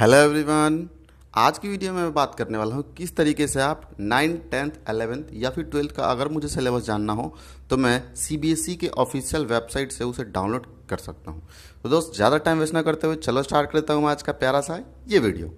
hello everyone आज की video में मैं बात करने वाला हूँ किस तरीके से आप नाइन्थ टेंथ अलेवेंथ या फिर ट्वेल्थ का अगर मुझे सिलेबस जानना हो तो मैं सीबीएसई e के ऑफिशियल वेबसाइट से उसे डाउनलोड कर सकता हूँ तो दोस्त ज़्यादा टाइम वेस्ट ना करते हुए चलो स्टार्ट करता हूँ मैं आज का प्यारा सा ये वीडियो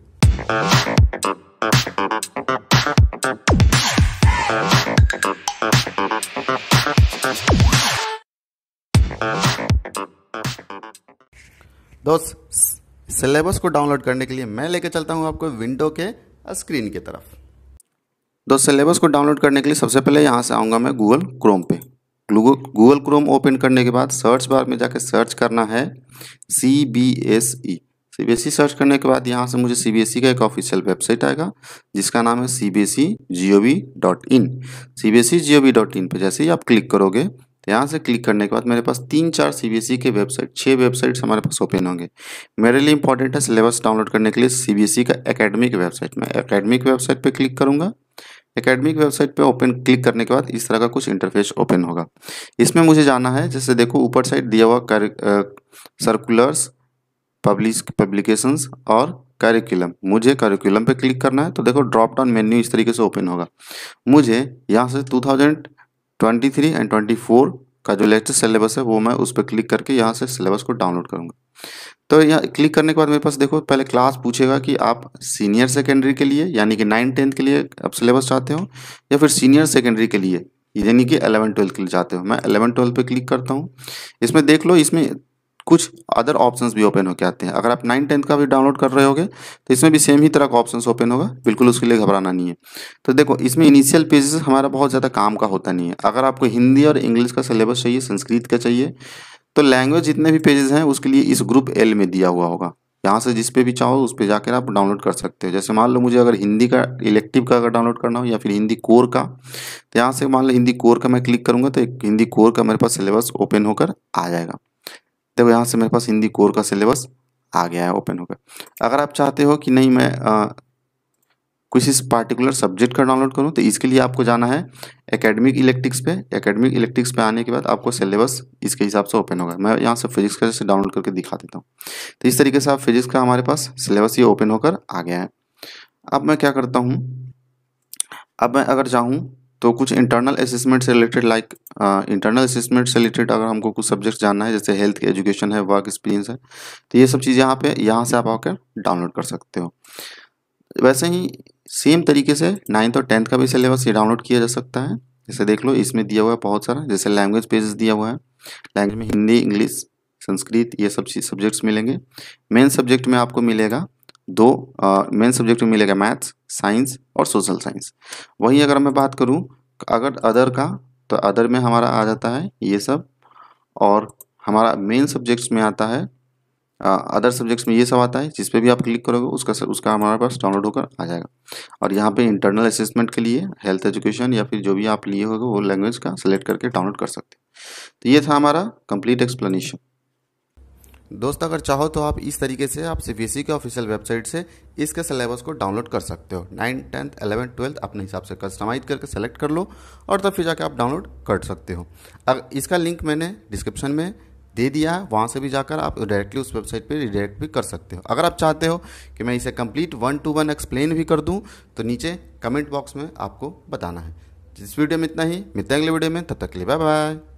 दोस्त सिलेबस को डाउनलोड करने के लिए मैं लेके चलता हूँ आपको विंडो के स्क्रीन की तरफ तो सिलेबस को डाउनलोड करने के लिए सबसे पहले यहाँ से आऊँगा मैं गूगल क्रोम पे गूगल क्रोम ओपन करने के बाद सर्च बार में जाके सर्च करना है C B S E C B S E search करने के बाद यहाँ से मुझे सी बी एस ई का एक ऑफिशियल वेबसाइट आएगा जिसका नाम है C B S E G O V dot in C B S E G O V dot in पर जैसे ही आप क्लिक करोगे यहाँ से क्लिक करने के बाद मेरे पास तीन चार सी e के वेबसाइट छः वेबसाइट्स हमारे पास ओपन होंगे मेरे लिए इंपॉर्टेंट है सिलेबस डाउनलोड करने के लिए सी e का एकेडमिक वेबसाइट में एकेडमिक वेबसाइट पर क्लिक करूँगा एकेडमिक वेबसाइट पे ओपन क्लिक करने के बाद इस तरह का कुछ इंटरफेस ओपन होगा इसमें मुझे जाना है जैसे देखो ऊपर साइड दिया हुआ सर्कुलर्स पब्लिश पब्लिकेशंस और करिकुलम मुझे करिकुलम पे क्लिक करना है तो देखो ड्रॉप डाउन मेन्यू इस तरीके से ओपन होगा मुझे यहाँ से 2023 एंड 24 का जो लेटेस्ट सिलेबस है वो मैं उस पर क्लिक करके यहाँ से सिलेबस को डाउनलोड करूँगा तो यहाँ क्लिक करने के बाद मेरे पास देखो पहले क्लास पूछेगा कि आप सीनियर सेकेंडरी के लिए यानी कि नाइन टेंथ के लिए आप सिलेबस चाहते हो या फिर सीनियर सेकेंडरी के लिए यानी कि अलेवन ट्वेल्थ के लिए जाते हो मैं अलेवन ट्वेल्थ पे क्लिक करता हूँ इसमें देख लो इसमें कुछ अदर ऑप्शंस भी ओपन होकर आते हैं अगर आप नाइन टेंथ का भी डाउनलोड कर रहे होगे तो इसमें भी सेम ही तरह का ऑप्शंस ओपन होगा बिल्कुल उसके लिए घबराना नहीं है तो देखो इसमें इनिशियल पेजेस हमारा बहुत ज़्यादा काम का होता नहीं है अगर आपको हिंदी और इंग्लिश का सिलेबस चाहिए संस्कृत का चाहिए तो लैंग्वेज जितने भी पेजेस हैं उसके लिए इस ग्रुप एल में दिया हुआ होगा यहाँ से जिस पे भी चाहो उस पर जाकर आप डाउनलोड कर सकते हो जैसे मान लो मुझे अगर हिंदी का इलेक्टिव का अगर डाउनलोड करना हो या फिर हिंदी कोर का तो यहाँ से मान लो हिंदी कोर का मैं क्लिक करूँगा तो एक हिंदी कोर का मेरे पास सिलेबस ओपन होकर आ जाएगा देखो यहाँ से मेरे पास हिंदी कोर का सिलेबस आ गया है ओपन होकर अगर आप चाहते हो कि नहीं मैं आ, कुछ इस पार्टिकुलर सब्जेक्ट का डाउनलोड करूँ तो इसके लिए आपको जाना है एकेडमिक इलेक्ट्रिक्स पे एकेडमिक इलेक्ट्रिक्स पे आने के बाद आपको सिलेबस इसके हिसाब से ओपन होगा मैं यहाँ से फिजिक्स का जैसे डाउनलोड करके दिखा देता हूँ तो इस तरीके से आप फिजिक्स का हमारे पास सिलेबस ये ओपन होकर आ गया है अब मैं क्या करता हूँ अब मैं अगर चाहूँ तो कुछ इंटरनल असेसमेंट से रिलेटेड लाइक इंटरनल असेसमेंट से रिलेटेड अगर हमको कुछ सब्जेक्ट जानना है जैसे हेल्थ एजुकेशन है वर्क एक्सपीरियंस है तो ये सब चीज़ यहाँ पे यहाँ से आप आकर डाउनलोड कर सकते हो वैसे ही सेम तरीके से नाइन्थ और टेंथ का भी सिलेबस ये डाउनलोड किया जा सकता है जैसे देख लो इसमें दिया हुआ है बहुत सारा जैसे लैंग्वेज पेजेस दिया हुआ है लैंग्वेज में हिंदी इंग्लिश संस्कृत ये सब सब्जेक्ट्स मिलेंगे मेन सब्जेक्ट में आपको मिलेगा दो मेन सब्जेक्ट में मिलेगा मैथ्स साइंस और सोशल साइंस वहीं अगर मैं बात करूँ अगर अदर का तो अदर में हमारा आ जाता है ये सब और हमारा मेन सब्जेक्ट्स में आता है अदर सब्जेक्ट्स में ये सब आता है जिस पे भी आप क्लिक करोगे उसका उसका हमारे पास डाउनलोड होकर आ जाएगा और यहाँ पे इंटरनल असेसमेंट के लिए हेल्थ एजुकेशन या फिर जो भी आप लिए होगा वो लैंग्वेज का सिलेक्ट करके डाउनलोड कर सकते हैं तो ये था हमारा कंप्लीट एक्सप्लेनेशन दोस्त अगर चाहो तो आप इस तरीके से आप सी बी के ऑफिशियल वेबसाइट से इसके सिलेबस को डाउनलोड कर सकते हो नाइन्थ टेंथ एलेवेंथ ट्वेल्थ अपने हिसाब से कस्टमाइज करके सेलेक्ट कर लो और तब फिर जाके आप डाउनलोड कर सकते हो अगर इसका लिंक मैंने डिस्क्रिप्शन में दे दिया है वहाँ से भी जाकर आप डायरेक्टली उस वेबसाइट पर रिडायरेक्ट भी कर सकते हो अगर आप चाहते हो कि मैं इसे complete one to one explain भी कर दूँ तो नीचे कमेंट बॉक्स में आपको बताना है इस वीडियो में इतना ही मिलते हैं अगले वीडियो में तब तक के लिए बाय बाय